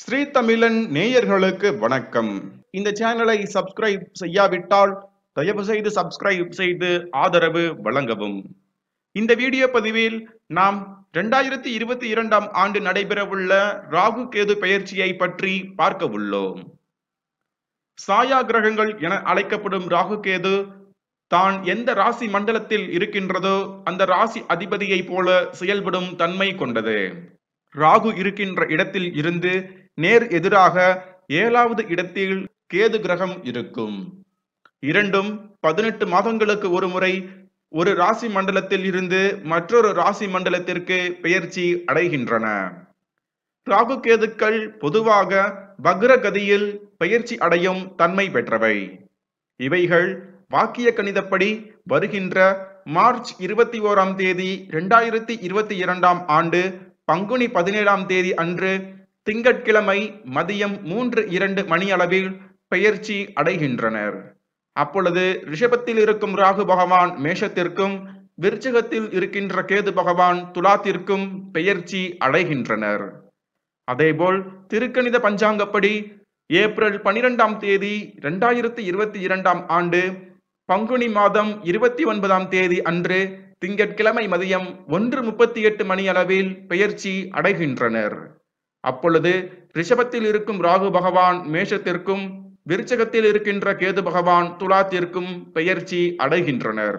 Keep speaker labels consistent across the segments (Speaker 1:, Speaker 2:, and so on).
Speaker 1: ஸ்ரீ தமிழன் நேயர்களுக்கு வணக்கம் இந்த சேனலை சப்ஸ்கிரைப் செய்யாவிட்டால் தயவு செய்து சப்ஸ்கிரைப் செய்து ஆதரவு வழங்கவும் இந்த வீடியோ பதிவில் நாம் இரண்டாயிரத்தி இருபத்தி இரண்டாம் ஆண்டு நடைபெறவுள்ள ராகு கேது பயிற்சியை பற்றி பார்க்க உள்ளோம் சாயா கிரகங்கள் என அழைக்கப்படும் ராகு கேது தான் எந்த ராசி மண்டலத்தில் இருக்கின்றதோ அந்த ராசி அதிபதியைப் போல செயல்படும் தன்மை கொண்டது ராகு இருக்கின்ற இடத்தில் இருந்து நேர் எதிராக ஏழாவது இடத்தில் கேது கிரகம் இருக்கும் இரண்டும் பதினெட்டு மாதங்களுக்கு ஒரு முறை ஒரு ராசி மண்டலத்தில் இருந்து மற்றொரு ராசி மண்டலத்திற்கு பெயர்ச்சி அடைகின்றன ராகு கேதுக்கள் பொதுவாக பக்ரகதியில் பயிற்சி அடையும் தன்மை பெற்றவை இவைகள் வாக்கிய கணிதப்படி வருகின்ற மார்ச் இருபத்தி ஓராம் தேதி இரண்டாயிரத்தி இருபத்தி இரண்டாம் ஆண்டு பங்குனி பதினேழாம் தேதி அன்று திங்கட்கிழமை மதியம் மூன்று இரண்டு மணி அளவில் பெயர்ச்சி அடைகின்றனர் அப்பொழுது ரிஷபத்தில் இருக்கும் ராகு பகவான் மேஷத்திற்கும் விருச்சகத்தில் இருக்கின்ற கேது பகவான் துலாத்திற்கும் பெயர்ச்சி அடைகின்றனர் அதேபோல் திருக்கணித பஞ்சாங்கப்படி ஏப்ரல் பனிரெண்டாம் தேதி இரண்டாயிரத்தி இருபத்தி இரண்டாம் ஆண்டு பங்குனி மாதம் இருபத்தி ஒன்பதாம் தேதி அன்று திங்கட்கிழமை மதியம் ஒன்று முப்பத்தி எட்டு மணி அளவில் பெயர்ச்சி அடைகின்றனர் அப்பொழுது ரிஷபத்தில் இருக்கும் ராகு பகவான் மேஷத்திற்கும் விருச்சகத்தில் இருக்கின்ற கேது பகவான் துலாத்திற்கும் பெயர்ச்சி அடைகின்றனர்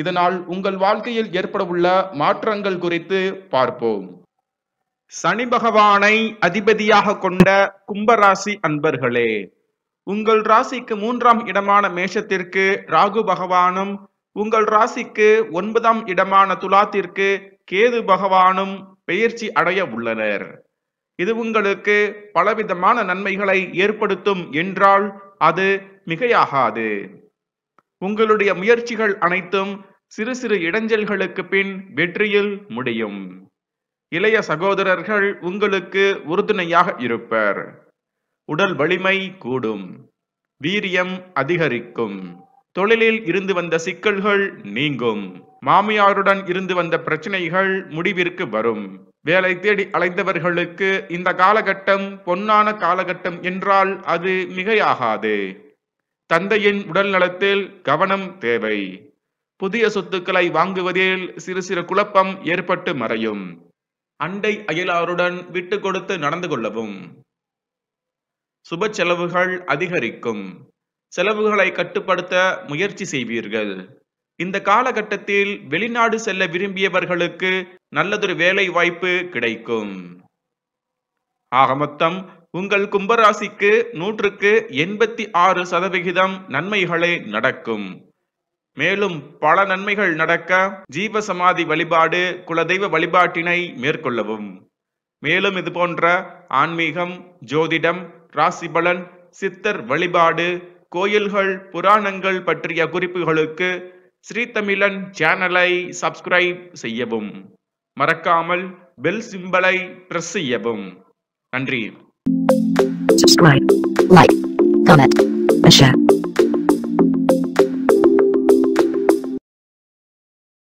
Speaker 1: இதனால் உங்கள் வாழ்க்கையில் ஏற்படவுள்ள மாற்றங்கள் குறித்து பார்ப்போம் சனி பகவானை அதிபதியாக கொண்ட கும்பராசி அன்பர்களே உங்கள் ராசிக்கு மூன்றாம் இடமான மேஷத்திற்கு ராகு பகவானும் உங்கள் ராசிக்கு ஒன்பதாம் இடமான துலாத்திற்கு கேது பகவானும் பெயர்ச்சி அடைய உள்ளனர் இது உங்களுக்கு பலவிதமான நன்மைகளை ஏற்படுத்தும் என்றால் அது மிகையாகாது உங்களுடைய முயற்சிகள் அனைத்தும் சிறு சிறு இடைஞ்சல்களுக்கு பின் வெற்றியில் முடியும் இளைய சகோதரர்கள் உங்களுக்கு உறுதுணையாக இருப்பர் உடல் வலிமை கூடும் வீரியம் அதிகரிக்கும் தொழிலில் இருந்து வந்த சிக்கல்கள் நீங்கும் மாமியாருடன் இருந்து வந்த பிரச்சனைகள் முடிவிற்கு வரும் வேலை தேடி அலைந்தவர்களுக்கு இந்த காலகட்டம் பொன்னான காலகட்டம் என்றால் அது மிகையாகாது தந்தையின் உடல் நலத்தில் கவனம் தேவை புதிய சொத்துக்களை வாங்குவதில் சிறு சிறு குழப்பம் ஏற்பட்டு மறையும் அண்டை அயலாருடன் விட்டு கொடுத்து நடந்து கொள்ளவும் சுப செலவுகள் அதிகரிக்கும் செலவுகளை கட்டுப்படுத்த முயற்சி செய்வீர்கள் இந்த காலகட்டத்தில் வெளிநாடு செல்ல விரும்பியவர்களுக்கு நல்லதொரு வேலை வாய்ப்பு கிடைக்கும் ஆக மொத்தம் உங்கள் கும்பராசிக்கு நூற்றுக்கு எண்பத்தி ஆறு சதவிகிதம் நன்மைகளே நடக்கும் மேலும் பல நன்மைகள் நடக்க ஜீவசமாதி வழிபாடு குலதெய்வ வழிபாட்டினை மேற்கொள்ளவும் மேலும் இது போன்ற ஆன்மீகம் ஜோதிடம் ராசிபலன் சித்தர் வழிபாடு கோயில்கள் புராணங்கள் பற்றிய குறிப்புகளுக்கு ஸ்ரீதமிழன் சேனலை சப்ஸ்கிரைப் செய்யவும் மறக்காமல் பெல் சிம்பலை பிரஸ் செய்யவும் நன்றி Subscribe, like, comment, and share.